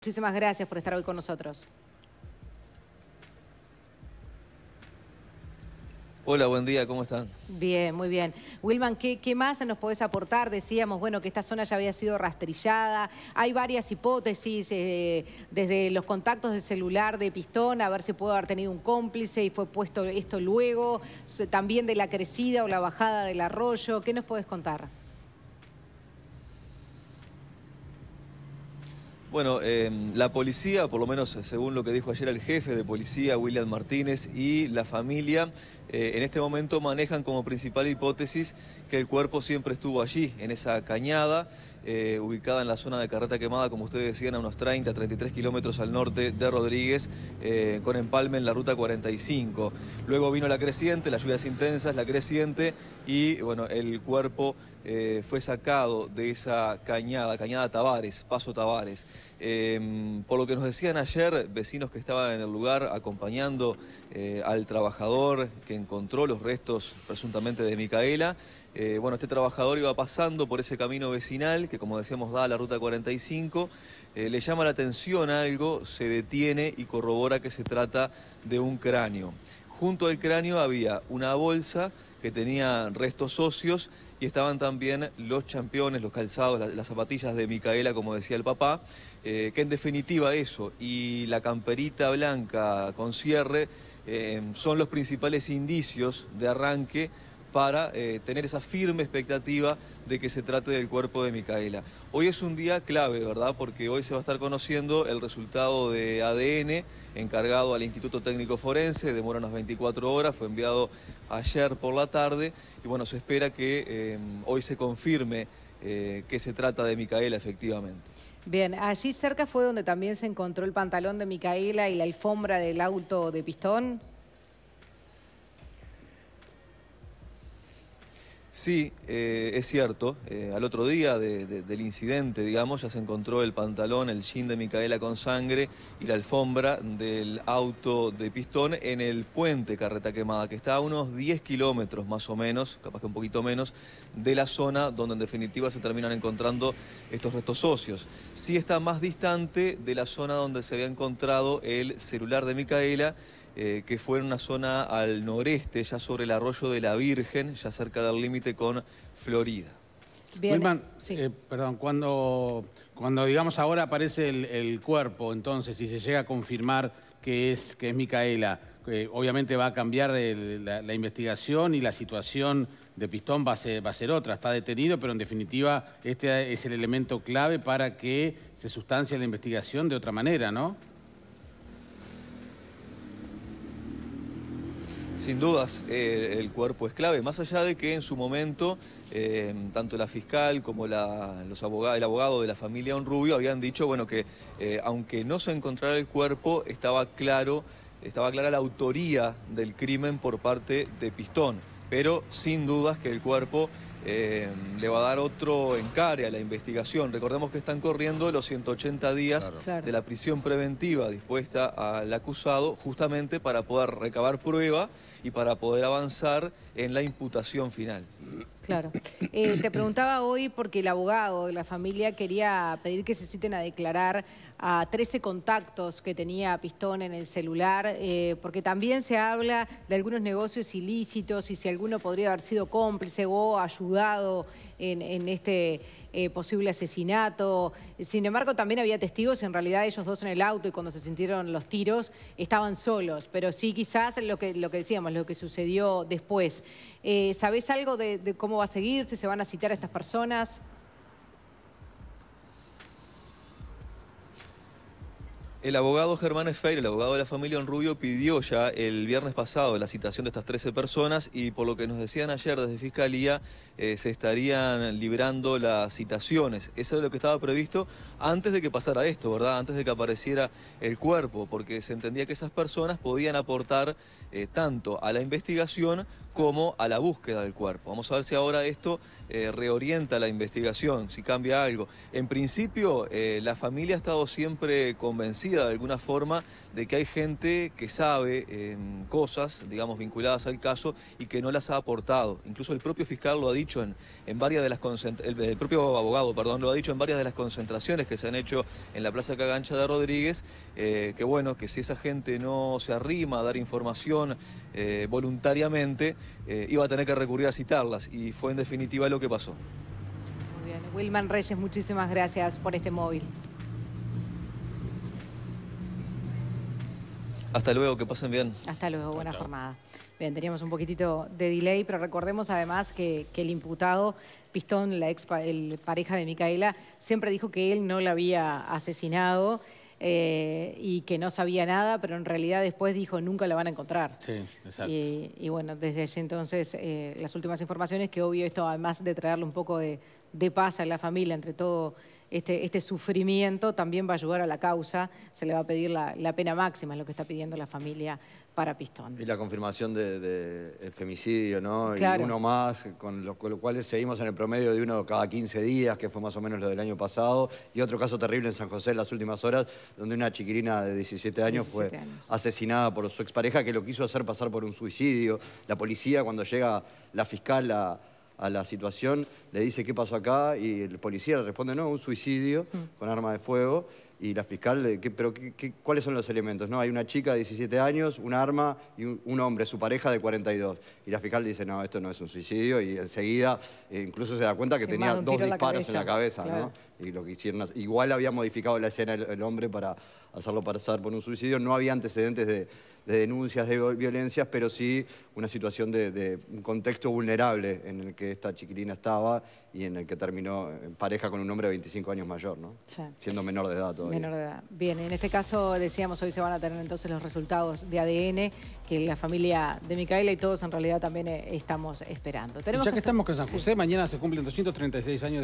Muchísimas gracias por estar hoy con nosotros. Hola, buen día, ¿cómo están? Bien, muy bien. Wilman, ¿qué, más nos podés aportar? Decíamos, bueno, que esta zona ya había sido rastrillada. Hay varias hipótesis, eh, desde los contactos de celular de Pistón, a ver si pudo haber tenido un cómplice y fue puesto esto luego, también de la crecida o la bajada del arroyo. ¿Qué nos podés contar? Bueno, em, la policía, por lo menos según lo que dijo ayer el jefe de policía, William Martínez, y la familia, eh, en este momento manejan como principal hipótesis que el cuerpo siempre estuvo allí, en esa cañada, eh, ubicada en la zona de Carreta Quemada, como ustedes decían, a unos 30, 33 kilómetros al norte de Rodríguez, eh, con empalme en la ruta 45. Luego vino la creciente, las lluvias intensas, la creciente, y bueno, el cuerpo fue sacado de esa cañada, cañada Tavares, Paso Tavares. Em, por lo que nos decían ayer, vecinos que estaban en el lugar acompañando eh, al trabajador que encontró los restos presuntamente de Micaela. Eh, bueno, este trabajador iba pasando por ese camino vecinal que, como decíamos, da a la ruta 45. Eh, le llama la atención algo, se detiene y corrobora que se trata de un cráneo. Junto al cráneo había una bolsa que tenía restos socios y estaban también los championes, los calzados, las, zapatillas de Micaela, como decía el papá, eh, que en definitiva eso y la camperita blanca con cierre eh, son los principales indicios de arranque para eh, tener esa firme expectativa de que se trate del cuerpo de Micaela. Hoy es un día clave, ¿verdad? Porque hoy se va a estar conociendo el resultado de ADN encargado al Instituto Técnico Forense, demora unas 24 horas, fue enviado ayer por la tarde y bueno, se espera que eh, hoy se confirme eh, que se trata de Micaela efectivamente. Bien, allí cerca fue donde también se encontró el pantalón de Micaela y la alfombra del auto de pistón. Sí, eh, es cierto. Eh, al otro día del incidente, digamos, ya se encontró el pantalón, el jean de Micaela con sangre y la alfombra del auto de pistón en el puente Carreta Quemada, que está a unos 10 kilómetros más o menos, capaz que un poquito menos, de la zona donde en definitiva se terminan encontrando estos restos óseos. Sí está más distante de la zona donde se había encontrado el celular de Micaela eh, que fue en una zona al noreste, ya sobre el arroyo de la Virgen, ya cerca del límite con Florida. Wilman, eh, eh, perdón, cuando, cuando digamos ahora aparece el, cuerpo, entonces, si se llega a confirmar que es, que es Micaela, obviamente va a cambiar la, investigación y la situación de Pistón va a, ser, va a ser otra. Está detenido, pero en definitiva este es el elemento clave para que se sustancie la investigación de otra manera, ¿no? Sin dudas, eh, el cuerpo es clave, más allá de que en su momento eh, tanto la fiscal como los abogados, el abogado de la familia Rubio habían dicho bueno, que eh, aunque no se encontrara el cuerpo, estaba, claro, estaba clara la autoría del crimen por parte de Pistón pero sin dudas que el cuerpo eh, le va a dar otro encare a la investigación. Recordemos que están corriendo los 180 días de la prisión preventiva dispuesta al acusado justamente para poder recabar prueba y para poder avanzar en la imputación final. Claro. Eh, te preguntaba hoy porque el abogado de la familia quería pedir que se citen a declarar a 13 contactos que tenía Pistón en el celular, eh, porque también se habla de algunos negocios ilícitos y si alguno podría haber sido cómplice o ayudado en, este eh, posible asesinato. Sin embargo, también había testigos, en realidad ellos dos en el auto y cuando se sintieron los tiros estaban solos, pero sí quizás lo que, lo que decíamos, lo que sucedió después. ¿Sabés algo de cómo va a seguir, si se van a citar a estas personas. El abogado Germán Esfeir, el abogado de la familia en Rubio, pidió ya el viernes pasado la citación de estas 13 personas y por lo que nos decían ayer desde Fiscalía, eh, se estarían liberando las citaciones. Eso es lo que estaba previsto antes de que pasara esto, ¿verdad? Antes de que apareciera el cuerpo, porque se entendía que esas personas podían aportar eh, tanto a la investigación como a la búsqueda del cuerpo. Vamos a ver si ahora esto eh, reorienta la investigación, si cambia algo. En principio, la familia ha estado siempre convencida de alguna forma de que hay gente que sabe em, cosas, digamos, vinculadas al caso y que no las ha aportado. Incluso el propio fiscal lo ha dicho en, en varias de las el, propio abogado, perdón, lo ha dicho en varias de las concentraciones que se han hecho en la Plaza Cagancha de Rodríguez, eh, que bueno, que si esa gente no se arrima a dar información eh, voluntariamente, eh, iba a tener que recurrir a citarlas y fue en definitiva lo que pasó. Muy bien, Wilman Reyes, muchísimas gracias por este móvil. Hasta luego, que pasen bien. Hasta luego, buena jornada. Bien, teníamos un poquitito de delay, pero recordemos además que, el imputado Pistón, la ex pareja de Micaela, siempre dijo que él no la había asesinado eh, y que no sabía nada, pero en realidad después dijo nunca la van a encontrar. Sí, exacto. Y, bueno, desde allí entonces eh, las últimas informaciones, que obvio esto además de traerle un poco de, de paz a la familia, entre todo... Este, este, sufrimiento también va a ayudar a la causa, se le va a pedir la, pena máxima, es lo que está pidiendo la familia para Pistón. Y la confirmación del femicidio, ¿no? Y uno más, con lo cual seguimos en el promedio de uno cada 15 días, que fue más o menos lo del año pasado. Y otro caso terrible en San José en las últimas horas, donde una chiquirina de 17 años fue asesinada por su expareja que lo quiso hacer pasar por un suicidio. La policía, cuando llega la fiscal a a la situación, le dice qué pasó acá y el policía le responde, no, un suicidio mm. con arma de fuego. Y la fiscal, pero qué, ¿cuáles son los elementos? No, hay una chica de 17 años, un arma y un, hombre, su pareja de 42. Y la fiscal dice, no, esto no es un suicidio. Y enseguida eh, incluso se da cuenta que tenía dos disparos en la cabeza y lo que hicieron. Igual había modificado la escena el, hombre para hacerlo pasar por un suicidio. No había antecedentes de, denuncias de violencias, pero sí una situación de, un contexto vulnerable en el que esta chiquilina estaba y en el que terminó en pareja con un hombre de 25 años mayor, ¿no? Siendo menor de edad todavía. Menor de edad. Bien, en este caso decíamos hoy se van a tener entonces los resultados de ADN que la familia de Micaela y todos en realidad también eh, estamos esperando. ya que, estamos con San José, mañana se cumplen 236 años de